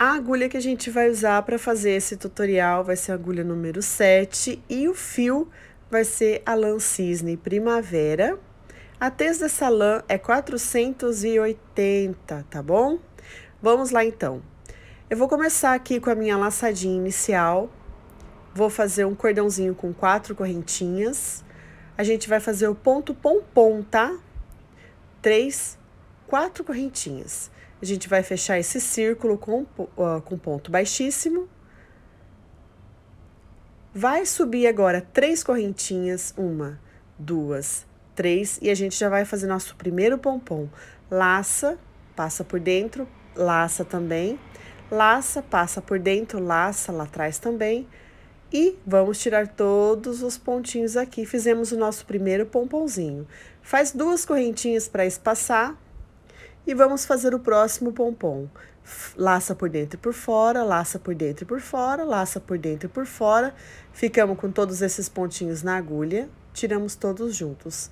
A agulha que a gente vai usar para fazer esse tutorial vai ser a agulha número 7 e o fio vai ser a lã cisne primavera. A tez dessa lã é 480, tá bom? Vamos lá então. Eu vou começar aqui com a minha laçadinha inicial. Vou fazer um cordãozinho com quatro correntinhas. A gente vai fazer o ponto pompom, tá? Três, quatro correntinhas. A gente vai fechar esse círculo com, uh, com ponto baixíssimo. Vai subir agora três correntinhas, uma, duas, três, e a gente já vai fazer nosso primeiro pompom. Laça, passa por dentro, laça também, laça, passa por dentro, laça lá atrás também. E vamos tirar todos os pontinhos aqui. Fizemos o nosso primeiro pomponzinho. Faz duas correntinhas para espaçar e vamos fazer o próximo pompom. Laça por dentro e por fora, laça por dentro e por fora, laça por dentro e por fora. Ficamos com todos esses pontinhos na agulha, tiramos todos juntos.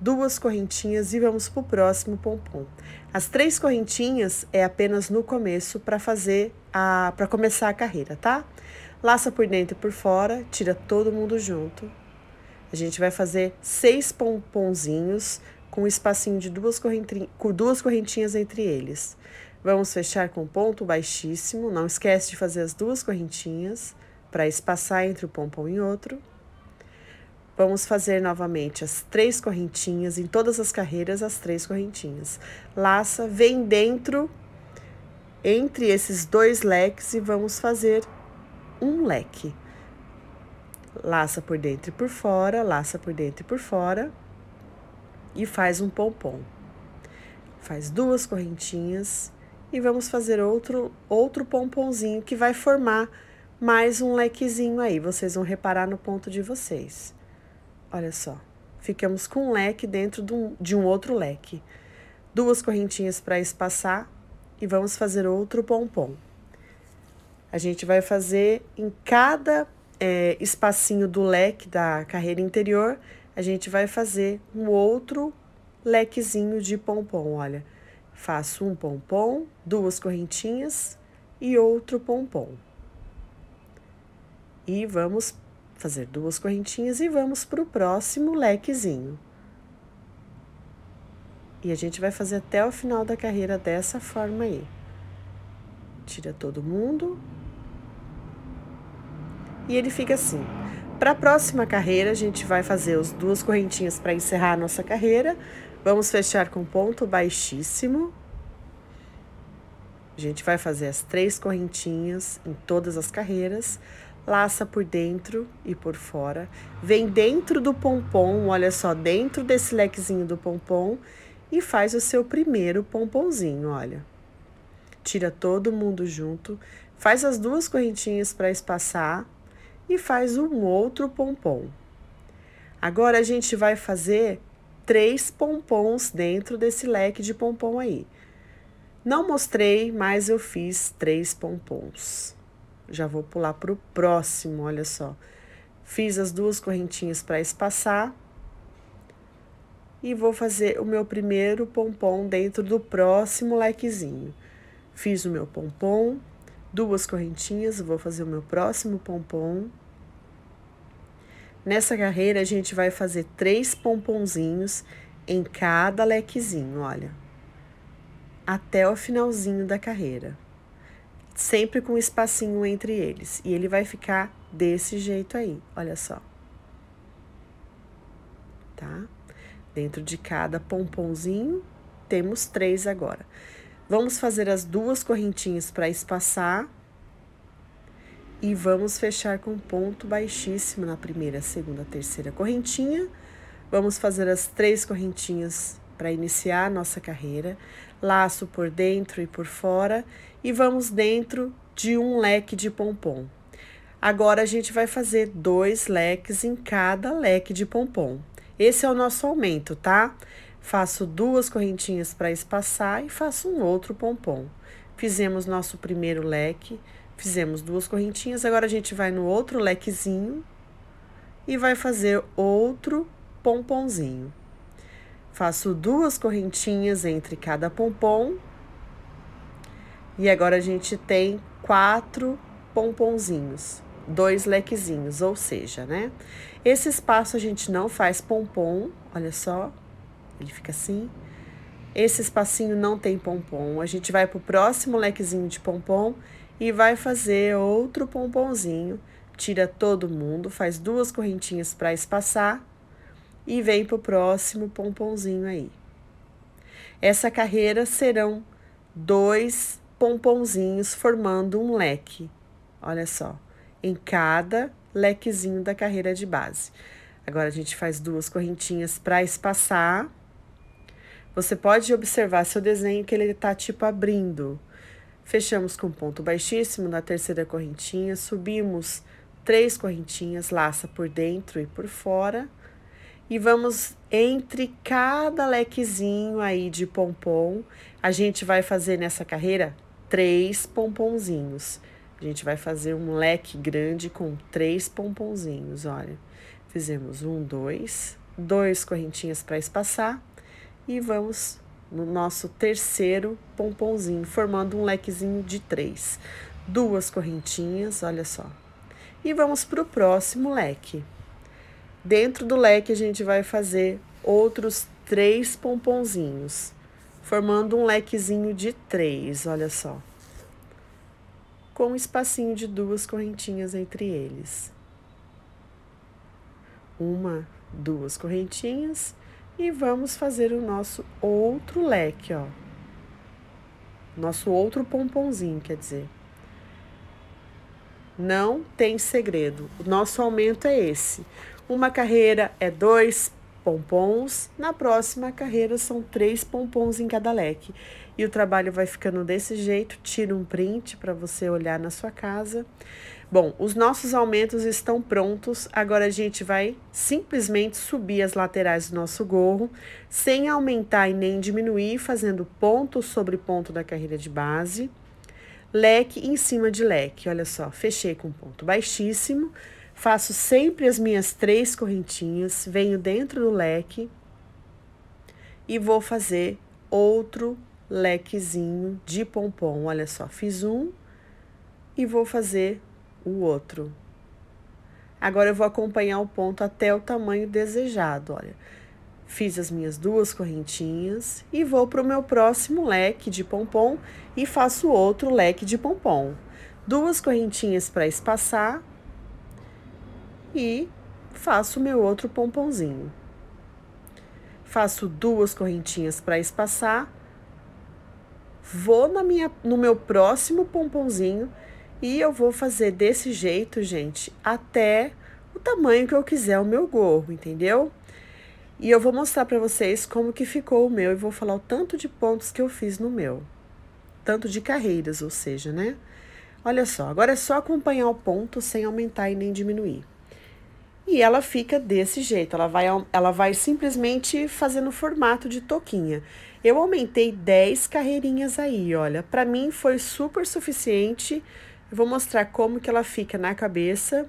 Duas correntinhas e vamos para o próximo pompom. As três correntinhas é apenas no começo para fazer a para começar a carreira, tá? Laça por dentro e por fora, tira todo mundo junto, a gente vai fazer seis pomponzinhos com um espacinho de duas, com duas correntinhas entre eles. Vamos fechar com ponto baixíssimo, não esquece de fazer as duas correntinhas para espaçar entre o pompom e outro. Vamos fazer novamente as três correntinhas, em todas as carreiras, as três correntinhas. Laça, vem dentro, entre esses dois leques e vamos fazer um leque. Laça por dentro e por fora, laça por dentro e por fora e faz um pompom. Faz duas correntinhas e vamos fazer outro outro pomponzinho que vai formar mais um lequezinho aí. Vocês vão reparar no ponto de vocês. Olha só, ficamos com um leque dentro de um, de um outro leque. Duas correntinhas para espaçar e vamos fazer outro pompom. A gente vai fazer em cada é, espacinho do leque da carreira interior, a gente vai fazer um outro lequezinho de pompom. Olha, faço um pompom, duas correntinhas e outro pompom. E vamos fazer duas correntinhas e vamos para o próximo lequezinho. E a gente vai fazer até o final da carreira dessa forma aí. Tira todo mundo. E ele fica assim. Para a próxima carreira, a gente vai fazer as duas correntinhas para encerrar a nossa carreira. Vamos fechar com ponto baixíssimo. A gente vai fazer as três correntinhas em todas as carreiras. Laça por dentro e por fora. Vem dentro do pompom, olha só, dentro desse lequezinho do pompom. E faz o seu primeiro pomponzinho, olha. Tira todo mundo junto. Faz as duas correntinhas para espaçar e faz um outro pompom. Agora a gente vai fazer três pompons dentro desse leque de pompom aí. Não mostrei, mas eu fiz três pompons. Já vou pular para o próximo, olha só. Fiz as duas correntinhas para espaçar. E vou fazer o meu primeiro pompom dentro do próximo lequezinho. Fiz o meu pompom, duas correntinhas, vou fazer o meu próximo pompom. Nessa carreira, a gente vai fazer três pomponzinhos em cada lequezinho, olha. Até o finalzinho da carreira. Sempre com um espacinho entre eles. E ele vai ficar desse jeito aí, olha só. Tá? Dentro de cada pomponzinho, temos três agora. Vamos fazer as duas correntinhas para espaçar. E vamos fechar com ponto baixíssimo na primeira, segunda, terceira correntinha. Vamos fazer as três correntinhas para iniciar a nossa carreira. Laço por dentro e por fora. E vamos dentro de um leque de pompom. Agora, a gente vai fazer dois leques em cada leque de pompom. Esse é o nosso aumento, tá? Faço duas correntinhas para espaçar e faço um outro pompom. Fizemos nosso primeiro leque, fizemos duas correntinhas, agora a gente vai no outro lequezinho e vai fazer outro pomponzinho. Faço duas correntinhas entre cada pompom. E agora a gente tem quatro pomponzinhos, dois lequezinhos, ou seja, né? Esse espaço a gente não faz pompom, olha só. Ele fica assim. Esse espacinho não tem pompom. A gente vai pro próximo lequezinho de pompom e vai fazer outro pomponzinho. Tira todo mundo, faz duas correntinhas para espaçar e vem pro próximo pomponzinho aí. Essa carreira serão dois pomponzinhos formando um leque. Olha só, em cada lequezinho da carreira de base. Agora a gente faz duas correntinhas para espaçar você pode observar seu desenho que ele está tipo abrindo. Fechamos com ponto baixíssimo na terceira correntinha, subimos três correntinhas, laça por dentro e por fora. E vamos entre cada lequezinho aí de pompom, a gente vai fazer nessa carreira três pomponzinhos. A gente vai fazer um leque grande com três pomponzinhos, olha. Fizemos um, dois, dois correntinhas para espaçar e vamos no nosso terceiro pomponzinho, formando um lequezinho de três. Duas correntinhas, olha só. E vamos para o próximo leque. Dentro do leque, a gente vai fazer outros três pomponzinhos, formando um lequezinho de três, olha só. Com um espacinho de duas correntinhas entre eles. Uma, duas correntinhas e vamos fazer o nosso outro leque, ó. Nosso outro pomponzinho, quer dizer. Não tem segredo. O nosso aumento é esse. Uma carreira é dois pompons. Na próxima carreira são três pompons em cada leque. E o trabalho vai ficando desse jeito, tira um print para você olhar na sua casa. Bom, os nossos aumentos estão prontos. Agora a gente vai simplesmente subir as laterais do nosso gorro, sem aumentar e nem diminuir, fazendo ponto sobre ponto da carreira de base. Leque em cima de leque, olha só, fechei com ponto baixíssimo, Faço sempre as minhas três correntinhas, venho dentro do leque e vou fazer outro lequezinho de pompom. Olha só, fiz um e vou fazer o outro. Agora eu vou acompanhar o ponto até o tamanho desejado, olha. Fiz as minhas duas correntinhas e vou para o meu próximo leque de pompom e faço outro leque de pompom. Duas correntinhas para espaçar e faço meu outro pomponzinho. Faço duas correntinhas para espaçar, vou na minha, no meu próximo pomponzinho e eu vou fazer desse jeito, gente, até o tamanho que eu quiser o meu gorro, entendeu? E eu vou mostrar para vocês como que ficou o meu e vou falar o tanto de pontos que eu fiz no meu. Tanto de carreiras, ou seja, né? Olha só, agora é só acompanhar o ponto sem aumentar e nem diminuir. E ela fica desse jeito, ela vai, ela vai simplesmente fazendo formato de toquinha. Eu aumentei 10 carreirinhas aí, olha. Pra mim foi super suficiente. Eu vou mostrar como que ela fica na cabeça.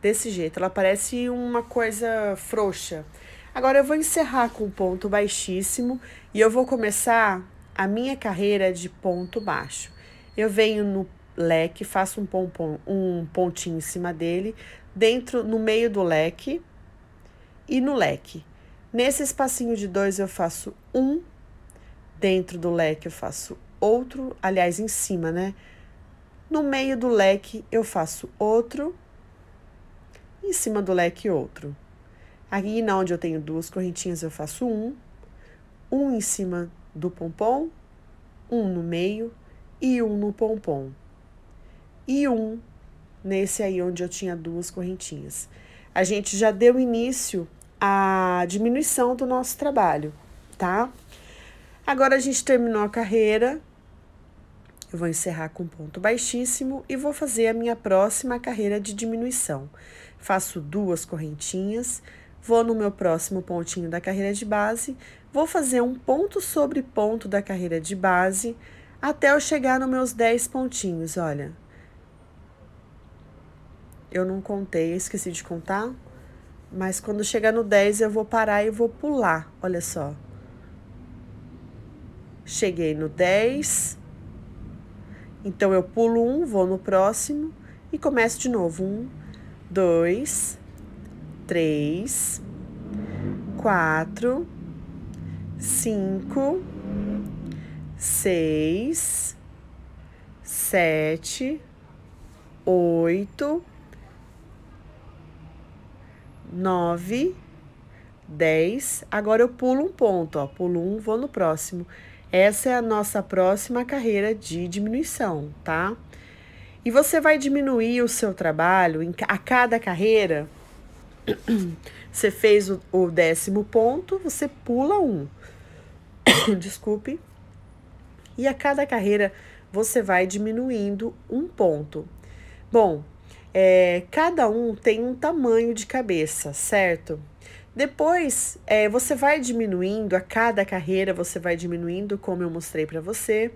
Desse jeito, ela parece uma coisa frouxa. Agora eu vou encerrar com ponto baixíssimo e eu vou começar a minha carreira de ponto baixo. Eu venho no leque, faço um, pompom, um pontinho em cima dele, dentro, no meio do leque e no leque. Nesse espacinho de dois eu faço um, dentro do leque eu faço outro, aliás, em cima, né? No meio do leque eu faço outro, em cima do leque outro. Aqui na onde eu tenho duas correntinhas eu faço um, um em cima do pompom, um no meio e um no pompom e um nesse aí onde eu tinha duas correntinhas. A gente já deu início à diminuição do nosso trabalho, tá? Agora a gente terminou a carreira. Eu vou encerrar com ponto baixíssimo e vou fazer a minha próxima carreira de diminuição. Faço duas correntinhas, vou no meu próximo pontinho da carreira de base, vou fazer um ponto sobre ponto da carreira de base até eu chegar nos meus 10 pontinhos, olha eu não contei, esqueci de contar. Mas quando chegar no 10, eu vou parar e vou pular. Olha só. Cheguei no 10. Então eu pulo um, vou no próximo e começo de novo. Um, dois, três, quatro, cinco, seis, sete, oito 9, 10. Agora eu pulo um ponto, ó, pulo um, vou no próximo. Essa é a nossa próxima carreira de diminuição, tá? E você vai diminuir o seu trabalho em, a cada carreira. Você fez o, o décimo ponto, você pula um. Desculpe. E a cada carreira você vai diminuindo um ponto. Bom, é, cada um tem um tamanho de cabeça, certo? Depois, é, você vai diminuindo, a cada carreira você vai diminuindo, como eu mostrei para você.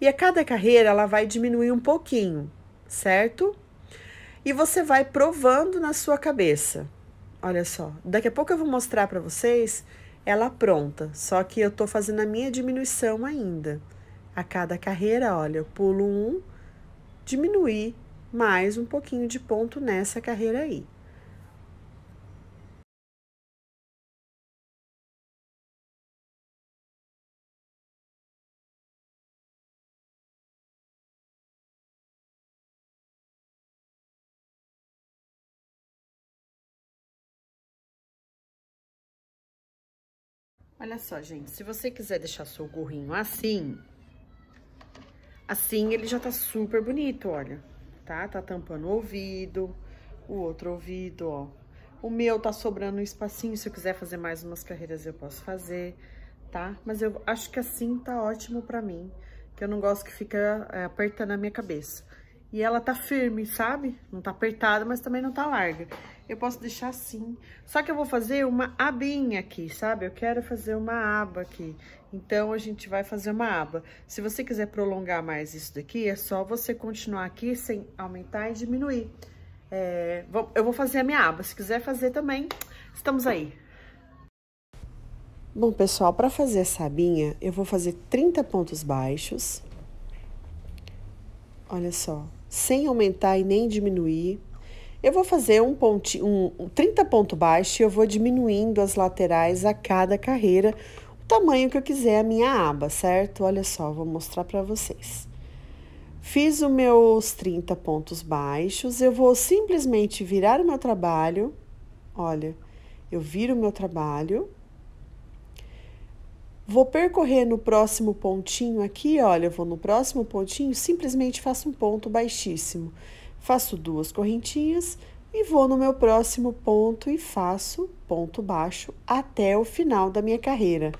E a cada carreira ela vai diminuir um pouquinho, certo? E você vai provando na sua cabeça. Olha só, daqui a pouco eu vou mostrar para vocês ela pronta, só que eu tô fazendo a minha diminuição ainda. A cada carreira, olha, eu pulo um, diminuir mais um pouquinho de ponto nessa carreira aí. Olha só, gente, se você quiser deixar seu gorrinho assim, assim ele já tá super bonito, olha tá? Tá tampando o ouvido, o outro ouvido, ó. O meu tá sobrando um espacinho, se eu quiser fazer mais umas carreiras eu posso fazer, tá? Mas eu acho que assim tá ótimo pra mim, que eu não gosto que fica é, apertando a minha cabeça. E ela tá firme, sabe? Não tá apertada, mas também não tá larga. Eu posso deixar assim. Só que eu vou fazer uma abinha aqui, sabe? Eu quero fazer uma aba aqui. Então, a gente vai fazer uma aba. Se você quiser prolongar mais isso daqui, é só você continuar aqui sem aumentar e diminuir. É, eu vou fazer a minha aba. Se quiser fazer também, estamos aí. Bom, pessoal, para fazer essa abinha, eu vou fazer 30 pontos baixos. Olha só, sem aumentar e nem diminuir. Eu vou fazer um ponto, um, um 30 ponto baixo e eu vou diminuindo as laterais a cada carreira, tamanho que eu quiser a minha aba, certo? Olha só, vou mostrar para vocês. Fiz os meus 30 pontos baixos, eu vou simplesmente virar o meu trabalho, olha, eu viro o meu trabalho, vou percorrer no próximo pontinho aqui, olha, eu vou no próximo pontinho, simplesmente faço um ponto baixíssimo. Faço duas correntinhas, e vou no meu próximo ponto e faço ponto baixo até o final da minha carreira.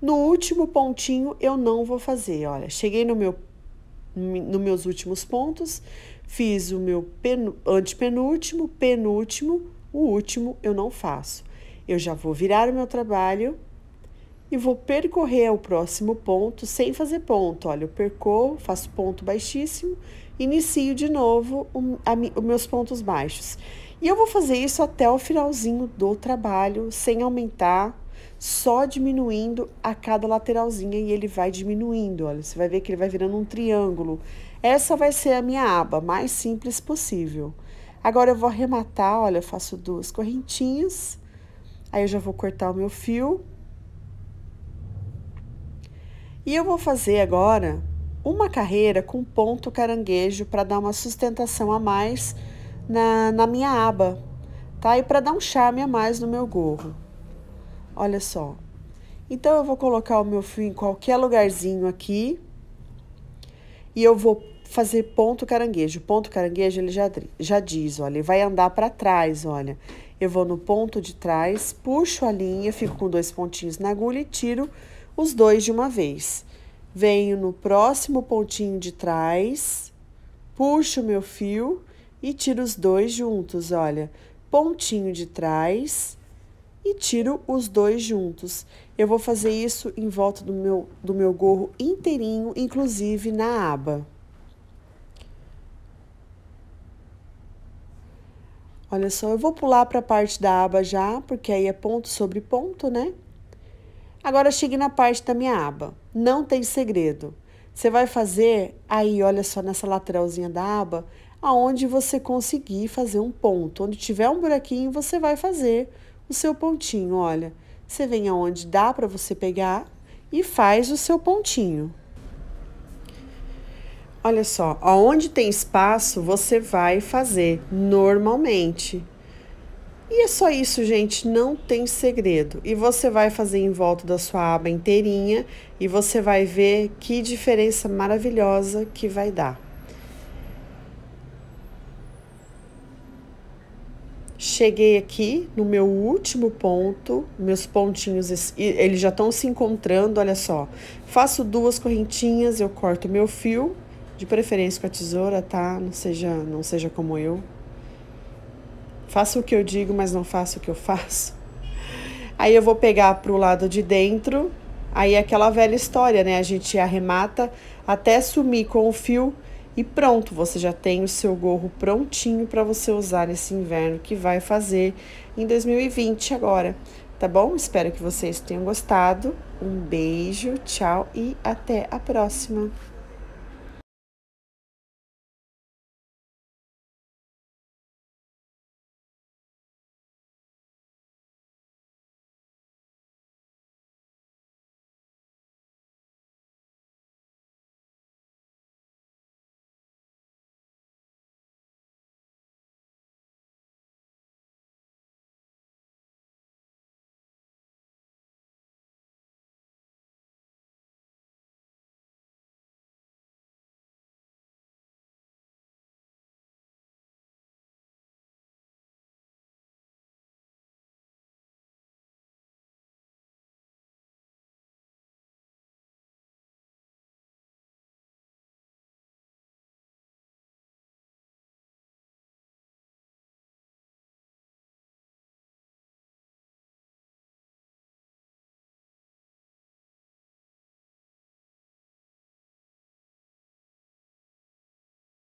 No último pontinho eu não vou fazer. Olha, cheguei no meu nos meus últimos pontos, fiz o meu pen, antepenúltimo, penúltimo, o último eu não faço. Eu já vou virar o meu trabalho e vou percorrer o próximo ponto sem fazer ponto. Olha, eu percorro, faço ponto baixíssimo, inicio de novo os meus pontos baixos. E eu vou fazer isso até o finalzinho do trabalho, sem aumentar, só diminuindo a cada lateralzinha e ele vai diminuindo. Olha, você vai ver que ele vai virando um triângulo. Essa vai ser a minha aba, mais simples possível. Agora eu vou arrematar, olha, eu faço duas correntinhas. Aí eu já vou cortar o meu fio e eu vou fazer agora uma carreira com ponto caranguejo para dar uma sustentação a mais na, na minha aba, tá? E para dar um charme a mais no meu gorro. Olha só. Então, eu vou colocar o meu fio em qualquer lugarzinho aqui e eu vou fazer ponto caranguejo. Ponto caranguejo, ele já, já diz, olha, ele vai andar para trás, olha. Eu vou no ponto de trás, puxo a linha, fico com dois pontinhos na agulha e tiro os dois de uma vez. Venho no próximo pontinho de trás, puxo meu fio e tiro os dois juntos, olha. Pontinho de trás e tiro os dois juntos. Eu vou fazer isso em volta do meu, do meu gorro inteirinho, inclusive na aba. Olha só, eu vou pular para a parte da aba já, porque aí é ponto sobre ponto, né? Agora chegue na parte da minha aba. Não tem segredo. Você vai fazer aí, olha só nessa lateralzinha da aba, aonde você conseguir fazer um ponto. Onde tiver um buraquinho, você vai fazer o seu pontinho. Olha, você vem aonde dá para você pegar e faz o seu pontinho. Olha só, aonde tem espaço, você vai fazer normalmente. E é só isso, gente, não tem segredo. E você vai fazer em volta da sua aba inteirinha e você vai ver que diferença maravilhosa que vai dar. Cheguei aqui no meu último ponto, meus pontinhos, eles já estão se encontrando, olha só. Faço duas correntinhas, eu corto meu fio, de preferência com a tesoura, tá? Não seja, não seja como eu, Faça o que eu digo, mas não faça o que eu faço. Aí eu vou pegar para o lado de dentro, aí é aquela velha história, né? A gente arremata até sumir com o fio e pronto, você já tem o seu gorro prontinho para você usar nesse inverno que vai fazer em 2020 agora, tá bom? Espero que vocês tenham gostado. Um beijo, tchau e até a próxima.